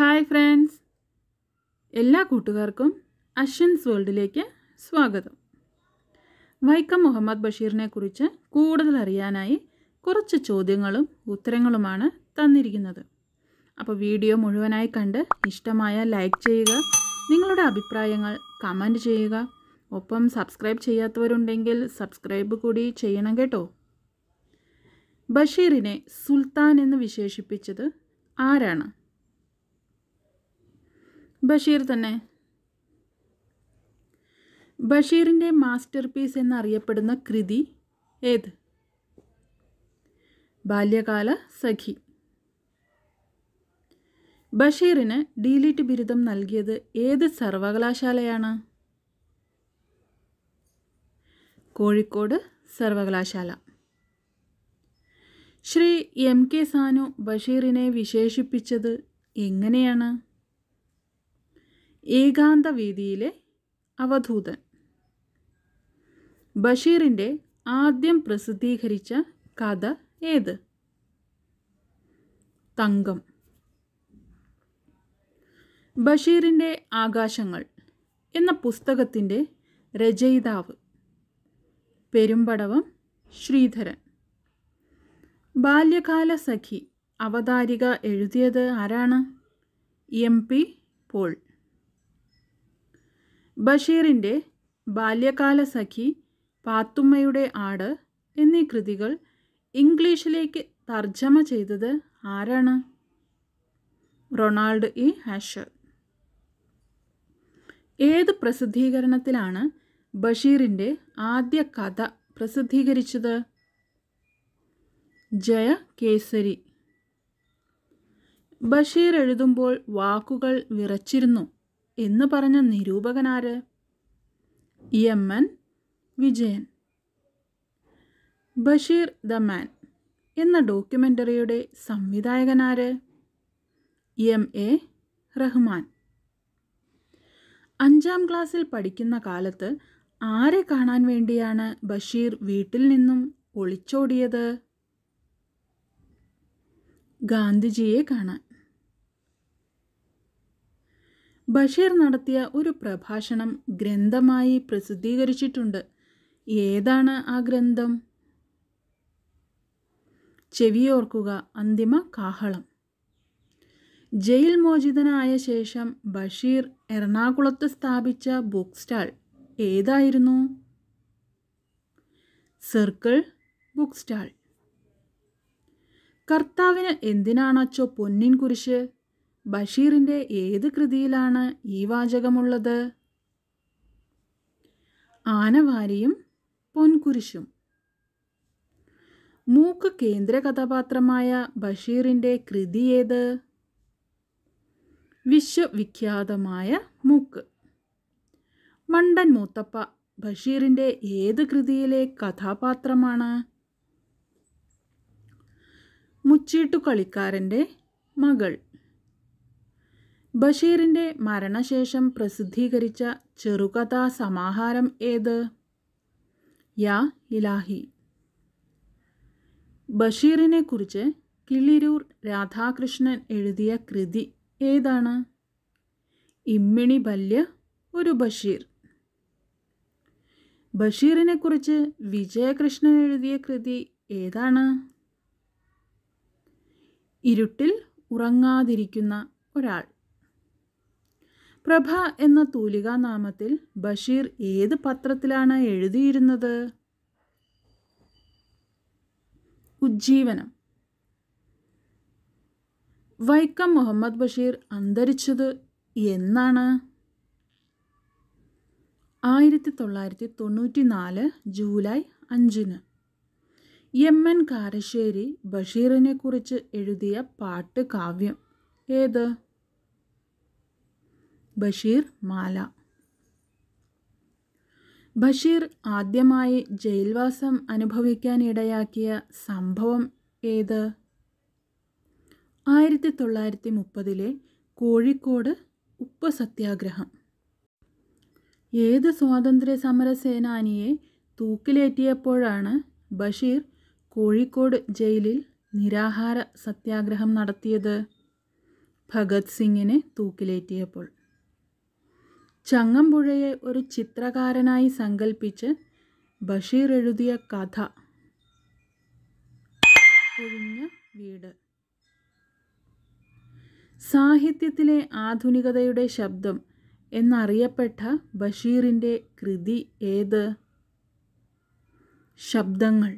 hi friends എല്ലാ കൂട്ടുകാർക്കും അഷൻസ് വേൾഡിലേക്ക് സ്വാഗതം വൈക്കം മുഹമ്മദ് ബഷീറിനെ കുറിച്ച് കൂടുതൽ അറിയാനായി കുറച്ച് ചോദ്യങ്ങളും ഉത്തരങ്ങളുമാണ് തന്നിരിക്കുന്നത് അപ്പോൾ വീഡിയോ മുഴുവനായി കണ്ട് ഇഷ്ടമായ ലൈക്ക് ചെയ്യുക നിങ്ങളുടെ അഭിപ്രായങ്ങൾ കമൻറ്റ് ചെയ്യുക ഒപ്പം സബ്സ്ക്രൈബ് ചെയ്യാത്തവരുണ്ടെങ്കിൽ സബ്സ്ക്രൈബ് കൂടി ചെയ്യണം കേട്ടോ ബഷീറിനെ സുൽത്താൻ എന്ന് വിശേഷിപ്പിച്ചത് ആരാണ് ബഷീർ തന്നെ ബഷീറിൻ്റെ മാസ്റ്റർ പീസ് എന്നറിയപ്പെടുന്ന കൃതി ഏത് ബാല്യകാല സഖി ബഷീറിന് ഡീലിറ്റ് ബിരുദം നൽകിയത് ഏത് സർവകലാശാലയാണ് കോഴിക്കോട് സർവകലാശാല ശ്രീ എം കെ സാനു ബഷീറിനെ വിശേഷിപ്പിച്ചത് എങ്ങനെയാണ് ഏകാന്ത വീതിയിലെ അവധൂതൻ ബഷീറിൻ്റെ ആദ്യം പ്രസിദ്ധീകരിച്ച കഥ ഏത് തങ്കം ബഷീറിൻ്റെ ആകാശങ്ങൾ എന്ന പുസ്തകത്തിൻ്റെ രചയിതാവ് പെരുമ്പടവം ശ്രീധരൻ ബാല്യകാല സഖി അവതാരിക എഴുതിയത് ആരാണ് എം പി പോൾ ബഷീറിൻ്റെ ബാല്യകാല സഖി പാത്തുമ്മയുടെ ആട് എന്നീ കൃതികൾ ഇംഗ്ലീഷിലേക്ക് തർജ്ജമ ചെയ്തത് ആരാണ് റൊണാൾഡ് ഇ ഹാഷർ ഏത് പ്രസിദ്ധീകരണത്തിലാണ് ബഷീറിൻ്റെ ആദ്യ കഥ പ്രസിദ്ധീകരിച്ചത് ജയ കേസരി ബഷീർ എഴുതുമ്പോൾ വാക്കുകൾ വിറച്ചിരുന്നു എന്ന് പറഞ്ഞ നിരൂപകനാര് M N Vijayan Basheer the man എന്ന ഡോക്യുമെൻ്ററിയുടെ സംവിധായകനാര് എം എ റഹ്മാൻ അഞ്ചാം ക്ലാസ്സിൽ പഠിക്കുന്ന കാലത്ത് ആരെ കാണാൻ വേണ്ടിയാണ് ബഷീർ വീട്ടിൽ നിന്നും ഒളിച്ചോടിയത് ഗാന്ധിജിയെ കാണാൻ ബഷീർ നടത്തിയ ഒരു പ്രഭാഷണം ഗ്രന്ഥമായി പ്രസിദ്ധീകരിച്ചിട്ടുണ്ട് ഏതാണ് ആ ഗ്രന്ഥം ചെവിയോർക്കുക അന്തിമ കാഹളം ജയിൽ മോചിതനായ ശേഷം ബഷീർ എറണാകുളത്ത് സ്ഥാപിച്ച ബുക്ക് സ്റ്റാൾ ഏതായിരുന്നു സർക്കിൾ ബുക്ക് സ്റ്റാൾ കർത്താവിന് എന്തിനാണച്ചോ പൊന്നിൻ കുരിശ് ബഷീറിൻ്റെ ഏത് കൃതിയിലാണ് ഈ വാചകമുള്ളത് ആനവാരിയും പൊൻകുരിശും മൂക്ക് കേന്ദ്ര കഥാപാത്രമായ ബഷീറിൻ്റെ കൃതി ഏത് വിശ്വവിഖ്യാതമായ മൂക്ക് മണ്ടൻ മൂത്തപ്പ ബഷീറിൻ്റെ ഏത് കൃതിയിലെ കഥാപാത്രമാണ് മുച്ചീട്ടുകളിക്കാരൻ്റെ മകൾ ബഷീറിൻ്റെ മരണശേഷം പ്രസിദ്ധീകരിച്ച ചെറുകഥാ സമാഹാരം ഏത് യാ ഇലാഹി ബഷീറിനെക്കുറിച്ച് കിളിരൂർ രാധാകൃഷ്ണൻ എഴുതിയ കൃതി ഏതാണ് ഇമ്മിണി ബല്യ ഒരു ബഷീർ ബഷീറിനെക്കുറിച്ച് വിജയകൃഷ്ണൻ എഴുതിയ കൃതി ഏതാണ് ഇരുട്ടിൽ ഉറങ്ങാതിരിക്കുന്ന ഒരാൾ പ്രഭ എന്ന തൂലികാനാമത്തിൽ ബഷീർ ഏത് പത്രത്തിലാണ് എഴുതിയിരുന്നത് ഉജ്ജീവനം വൈക്കം മുഹമ്മദ് ബഷീർ അന്തരിച്ചത് എന്നാണ് ആയിരത്തി തൊള്ളായിരത്തി തൊണ്ണൂറ്റി നാല് ജൂലൈ അഞ്ചിന് എം എൻ കാരശ്ശേരി ബഷീറിനെക്കുറിച്ച് എഴുതിയ പാട്ട് കാവ്യം ഏത് ബഷീർ മാല ബഷീർ ആദ്യമായി ജയിൽവാസം അനുഭവിക്കാനിടയാക്കിയ സംഭവം ഏത് ആയിരത്തി തൊള്ളായിരത്തി മുപ്പതിലെ കോഴിക്കോട് ഉപ്പ് സത്യാഗ്രഹം ഏത് സ്വാതന്ത്ര്യ സമര സേനാനിയെ തൂക്കിലേറ്റിയപ്പോഴാണ് ബഷീർ കോഴിക്കോട് ജയിലിൽ നിരാഹാര സത്യാഗ്രഹം നടത്തിയത് ഭഗത് സിംഗിനെ തൂക്കിലേറ്റിയപ്പോൾ ചങ്ങമ്പുഴയെ ഒരു ചിത്രകാരനായി സങ്കല്പിച്ച് ബഷീർ എഴുതിയ കഥ ഒഴിഞ്ഞ വീട് സാഹിത്യത്തിലെ ആധുനികതയുടെ ശബ്ദം എന്നറിയപ്പെട്ട ബഷീറിൻ്റെ കൃതി ഏത് ശബ്ദങ്ങൾ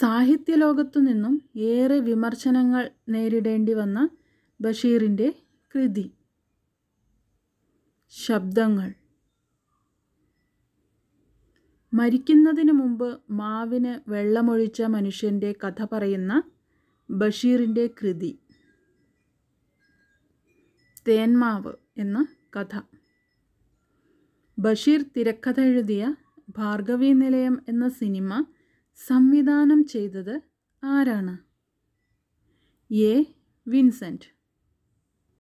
സാഹിത്യലോകത്തു നിന്നും ഏറെ വിമർശനങ്ങൾ നേരിടേണ്ടി വന്ന ബഷീറിൻ്റെ കൃതി ശബ്ദങ്ങൾ മരിക്കുന്നതിന് മുമ്പ് മാവിന് വെള്ളമൊഴിച്ച മനുഷ്യൻ്റെ കഥ പറയുന്ന ബഷീറിൻ്റെ കൃതി തേന്മാവ് എന്ന കഥ ബഷീർ തിരക്കഥ എഴുതിയ ഭാർഗവി നിലയം എന്ന സിനിമ സംവിധാനം ചെയ്തത് ആരാണ് എ വിൻസെൻറ്റ്